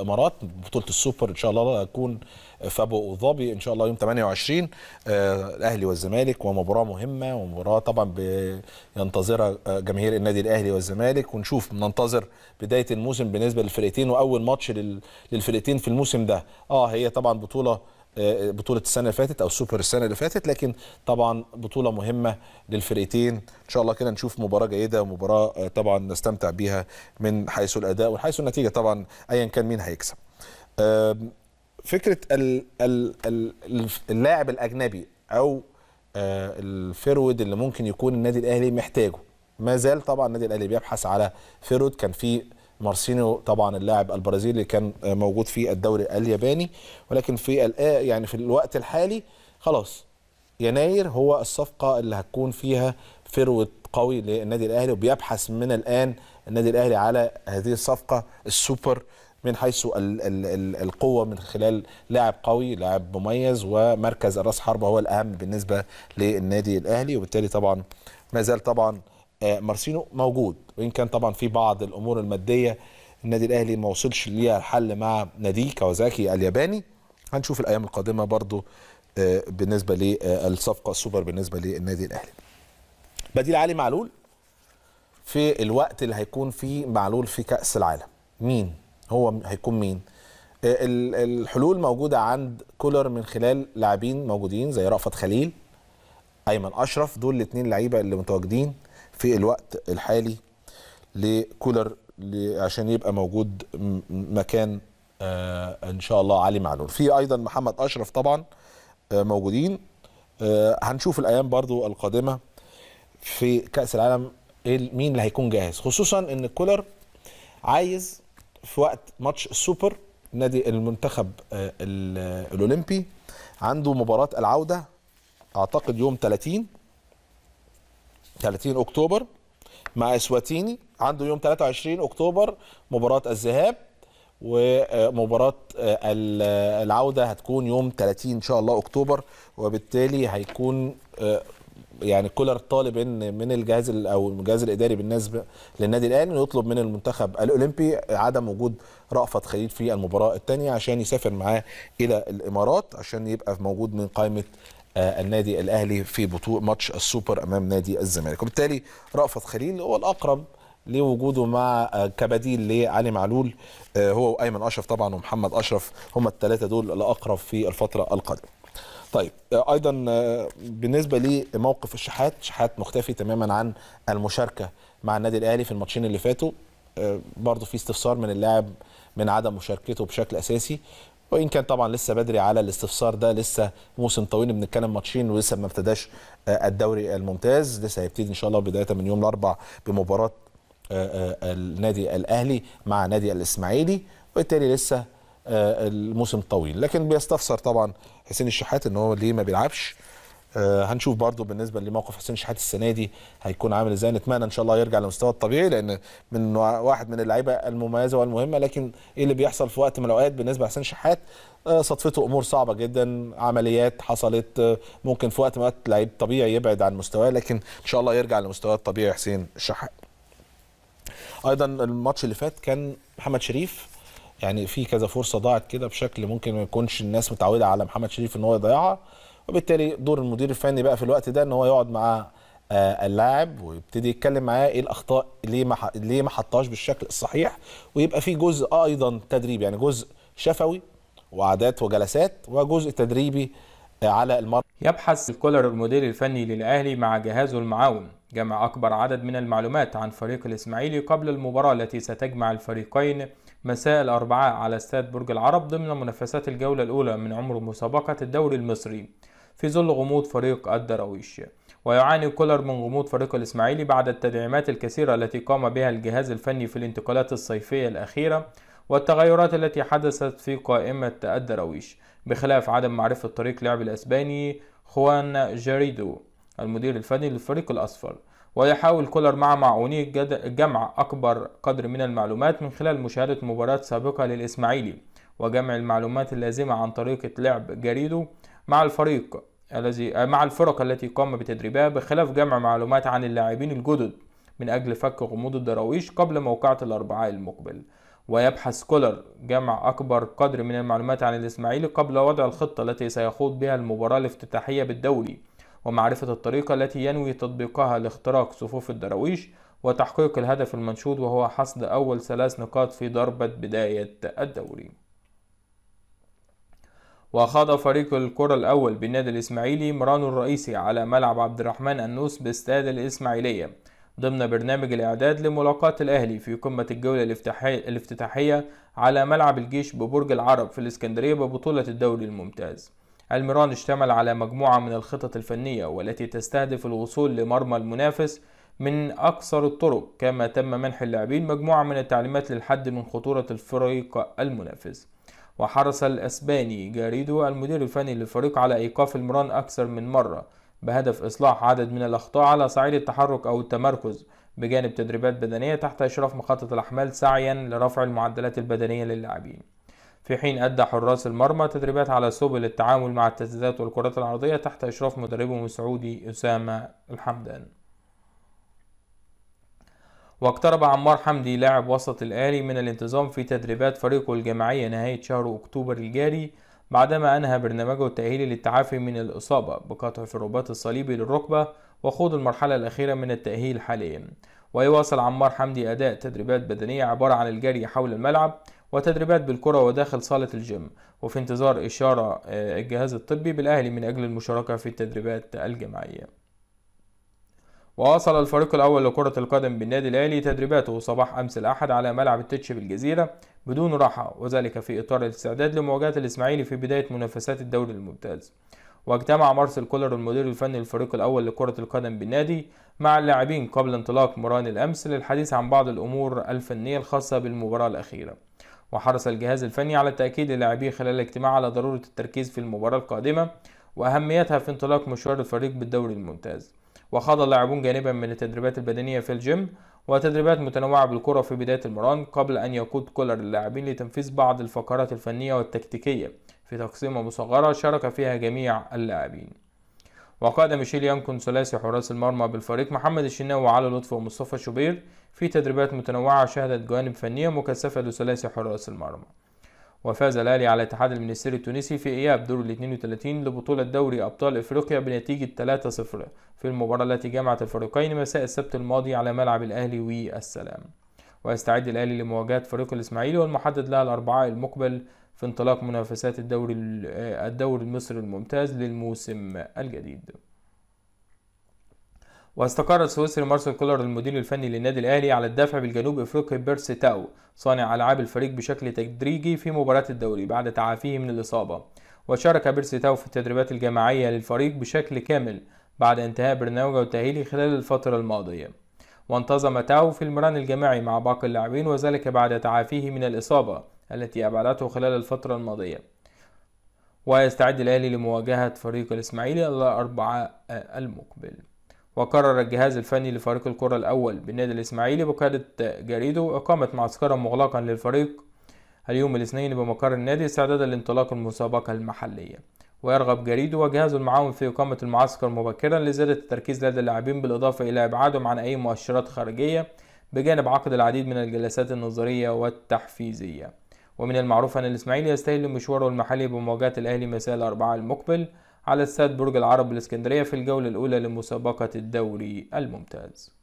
الامارات بطوله السوبر ان شاء الله هتكون في ابو ظبي ان شاء الله يوم 28 آه، الاهلي والزمالك ومباراه مهمه ومباراه طبعا بينتظرها آه، جماهير النادي الاهلي والزمالك ونشوف ننتظر بدايه الموسم بالنسبه للفرقتين واول ماتش للفرقتين في الموسم ده اه هي طبعا بطوله آه، بطوله السنه اللي فاتت او السوبر السنه اللي فاتت لكن طبعا بطوله مهمه للفرقتين ان شاء الله كده نشوف مباراه جيده ومباراه آه، طبعا نستمتع بيها من حيث الاداء وحيث النتيجه طبعا ايا كان مين هيكسب فكره اللاعب الاجنبي او آه، الفيرود اللي ممكن يكون النادي الاهلي محتاجه ما زال طبعا النادي الاهلي بيبحث على فيرود كان في مارسينيو طبعا اللاعب البرازيلي كان موجود في الدوري الياباني ولكن في يعني في الوقت الحالي خلاص يناير هو الصفقه اللي هتكون فيها فروه قوي للنادي الاهلي وبيبحث من الان النادي الاهلي على هذه الصفقه السوبر من حيث القوه من خلال لاعب قوي لاعب مميز ومركز الراس حربه هو الاهم بالنسبه للنادي الاهلي وبالتالي طبعا ما زال طبعا آه، مارسينو موجود وان كان طبعا في بعض الامور الماديه النادي الاهلي ما وصلش ليها الحل مع نادي كوازاكي الياباني هنشوف الايام القادمه برضو آه، بالنسبه للصفقه السوبر بالنسبه للنادي الاهلي بديل علي معلول في الوقت اللي هيكون فيه معلول في كاس العالم مين هو هيكون مين آه، الحلول موجوده عند كولر من خلال لاعبين موجودين زي رأفت خليل ايمن اشرف دول الاثنين لعيبه اللي متواجدين في الوقت الحالي لكولر عشان يبقى موجود مكان آه، ان شاء الله علي معلول في ايضا محمد اشرف طبعا آه، موجودين آه، هنشوف الايام برضو القادمه في كاس العالم مين اللي هيكون جاهز خصوصا ان كولر عايز في وقت ماتش السوبر نادي المنتخب الاولمبي عنده مباراه العوده اعتقد يوم 30 30 اكتوبر مع اسواتيني عنده يوم 23 اكتوبر مباراه الذهاب ومباراه آه، آه، العوده هتكون يوم 30 ان شاء الله اكتوبر وبالتالي هيكون آه، يعني كولر طالب ان من الجهاز او الجهاز الاداري بالنسبه للنادي الاهلي يطلب من المنتخب الاولمبي عدم وجود رأفت خليل في المباراه الثانيه عشان يسافر معاه الى الامارات عشان يبقى موجود من قائمه آه، النادي الاهلي في بطوله ماتش السوبر امام نادي الزمالك وبالتالي رأفت خليل هو الاقرب لوجوده مع آه، كبديل لعلي معلول آه، هو وايمن اشرف طبعا ومحمد اشرف هم الثلاثه دول الاقرب في الفتره القادمه طيب ايضا بالنسبه لموقف الشحات شحات مختفي تماما عن المشاركه مع النادي الاهلي في الماتشين اللي فاتوا برضه في استفسار من اللاعب من عدم مشاركته بشكل اساسي وان كان طبعا لسه بدري على الاستفسار ده لسه موسم طويل بنتكلم ماتشين ولسه ما ابتداش آه، الدوري الممتاز لسه هيبتدي ان شاء الله بدايه من يوم الاربعاء بمباراه آه، آه، النادي الاهلي مع نادي الاسماعيلي وبالتالي لسه الموسم طويل لكن بيستفسر طبعا حسين الشحات ان هو ليه ما بيلعبش آه، هنشوف برضو بالنسبه لموقف حسين شحات السنه دي هيكون عامل ازاي نتمنى ان شاء الله يرجع لمستواه الطبيعي لان من واحد من اللعيبه المميزه والمهمه لكن ايه اللي بيحصل في وقت من الاوقات بالنسبه لحسين شحات آه، صدفته امور صعبه جدا عمليات حصلت آه، ممكن في وقت من الاوقات لعيب طبيعي يبعد عن مستواه لكن ان شاء الله يرجع لمستواه الطبيعي حسين شحات ايضا الماتش اللي فات كان محمد شريف يعني في كذا فرصه ضاعت كده بشكل ممكن ما يكونش الناس متعوده على محمد شريف ان هو يضيعها وبالتالي دور المدير الفني بقى في الوقت ده ان هو يقعد مع آه، اللاعب ويبتدي يتكلم معاه ايه الاخطاء ليه ما ليه ما حطهاش بالشكل الصحيح ويبقى في جزء ايضا تدريبي يعني جزء شفوي وعادات وجلسات وجزء تدريبي آه، على المرمى يبحث الكولر المدير الفني للاهلي مع جهازه المعاون جمع اكبر عدد من المعلومات عن فريق الاسماعيلي قبل المباراه التي ستجمع الفريقين مساء الاربعاء على استاد برج العرب ضمن منافسات الجوله الاولى من عمر مسابقه الدوري المصري في ظل غموض فريق الدراويش ويعاني كولر من غموض فريق الإسماعيلي بعد التدعيمات الكثيرة التي قام بها الجهاز الفني في الانتقالات الصيفية الأخيرة والتغيرات التي حدثت في قائمة الدراويش بخلاف عدم معرفة طريق لعب الأسباني خوان جاريدو المدير الفني للفريق الأصفر ويحاول كولر مع معونيه جمع أكبر قدر من المعلومات من خلال مشاهدة مباراة سابقة للإسماعيلي وجمع المعلومات اللازمة عن طريقة لعب جاريدو مع الفريق الذي آه، مع الفرق التي قام بتدريبها بخلاف جمع معلومات عن اللاعبين الجدد من أجل فك غموض الدراويش قبل موقعة الأربعاء المقبل ويبحث كولر جمع أكبر قدر من المعلومات عن الإسماعيلي قبل وضع الخطة التي سيخوض بها المباراة الافتتاحية بالدوري ومعرفة الطريقة التي ينوي تطبيقها لاختراق صفوف الدراويش وتحقيق الهدف المنشود وهو حصد أول ثلاث نقاط في ضربة بداية الدوري وخاض فريق الكرة الأول بالنادي الإسماعيلي مرانو الرئيسي على ملعب عبد الرحمن النوس باستاد الإسماعيلية ضمن برنامج الإعداد لملاقاة الأهلي في قمة الجولة الافتتاحية على ملعب الجيش ببرج العرب في الإسكندرية ببطولة الدوري الممتاز. الميران اشتمل على مجموعة من الخطط الفنية والتي تستهدف الوصول لمرمى المنافس من أكثر الطرق كما تم منح اللاعبين مجموعة من التعليمات للحد من خطورة الفريق المنافس وحرص الأسباني جاريدو المدير الفني للفريق على إيقاف المران أكثر من مرة بهدف إصلاح عدد من الأخطاء على صعيد التحرك أو التمركز بجانب تدريبات بدنية تحت إشراف مخطط الأحمال سعيا لرفع المعدلات البدنية للاعبين في حين أدى حراس المرمى تدريبات على سبل التعامل مع التسديدات والكرات العرضية تحت إشراف مدربهم السعودي أسامة الحمدان واقترب عمار حمدي لاعب وسط الآلي من الانتظام في تدريبات فريقه الجماعية نهاية شهر أكتوبر الجاري بعدما أنهى برنامجه التأهيلي للتعافي من الإصابة بقطع في الرباط الصليبي للركبة وخوض المرحلة الأخيرة من التأهيل حاليا ويواصل عمار حمدي أداء تدريبات بدنية عبارة عن الجري حول الملعب وتدريبات بالكرة وداخل صالة الجيم وفي انتظار إشارة آه، الجهاز الطبي بالأهلي من أجل المشاركة في التدريبات الجماعية وواصل الفريق الأول لكرة القدم بالنادي الأهلي تدريباته صباح أمس الأحد على ملعب التتش بالجزيرة بدون راحة وذلك في إطار الاستعداد لمواجهة الإسماعيلي في بداية منافسات الدوري الممتاز واجتمع مارسيل كولر المدير الفني للفريق الأول لكرة القدم بالنادي مع اللاعبين قبل انطلاق مران الأمس للحديث عن بعض الأمور الفنية الخاصة بالمباراة الأخيرة وحرص الجهاز الفني على التأكيد للاعبيه خلال الاجتماع على ضرورة التركيز في المباراة القادمة وأهميتها في انطلاق مشوار الفريق بالدوري الممتاز وخاض اللاعبون جانبا من التدريبات البدنية في الجيم وتدريبات متنوعة بالكرة في بداية المران قبل أن يقود كولر اللاعبين لتنفيذ بعض الفقرات الفنية والتكتيكية في تقسيمة مصغرة شارك فيها جميع اللاعبين وقاد ميشيل يانكون ثلاثي حراس المرمى بالفريق محمد الشناوي وعلي لطفي ومصطفى شوبير في تدريبات متنوعة شهدت جوانب فنية مكثفة لثلاثي حراس المرمى وفاز الاهلي على اتحاد المنستير التونسي في اياب دور ال 32 لبطوله دوري ابطال افريقيا بنتيجه 3-0 في المباراه التي جمعت الفريقين مساء السبت الماضي على ملعب الاهلي والسلام ويستعد الاهلي لمواجهه فريق الاسماعيلي والمحدد لها الاربعاء المقبل في انطلاق منافسات الدوري الدوري المصري الممتاز للموسم الجديد واستقر السويسري مارسيل كولر المدير الفني للنادي الاهلي على الدفع بالجنوب افريقي بيرس تاو صانع العاب الفريق بشكل تدريجي في مباراه الدوري بعد تعافيه من الاصابه وشارك بيرس تاو في التدريبات الجماعيه للفريق بشكل كامل بعد انتهاء برنامجه التاهيلي خلال الفتره الماضيه وانتظم تاو في المران الجماعي مع باقي اللاعبين وذلك بعد تعافيه من الاصابه التي ابعدته خلال الفتره الماضيه ويستعد الاهلي لمواجهه فريق الاسماعيلي الاربعاء المقبل وقرر الجهاز الفني لفريق الكرة الأول بالنادي الإسماعيلي بقيادة جريدو إقامة معسكرا مغلقا للفريق اليوم الاثنين بمقر النادي استعدادا لانطلاق المسابقة المحلية ويرغب جريدو وجهازه المعاون في إقامة المعسكر مبكرا لزيادة التركيز لدى اللاعبين بالإضافة إلى إبعادهم عن أي مؤشرات خارجية بجانب عقد العديد من الجلسات النظرية والتحفيزية ومن المعروف أن الإسماعيلي يستهل مشواره المحلي بمواجهة الأهلي مساء الأربعاء المقبل على استاد برج العرب الإسكندرية في الجولة الأولى لمسابقة الدوري الممتاز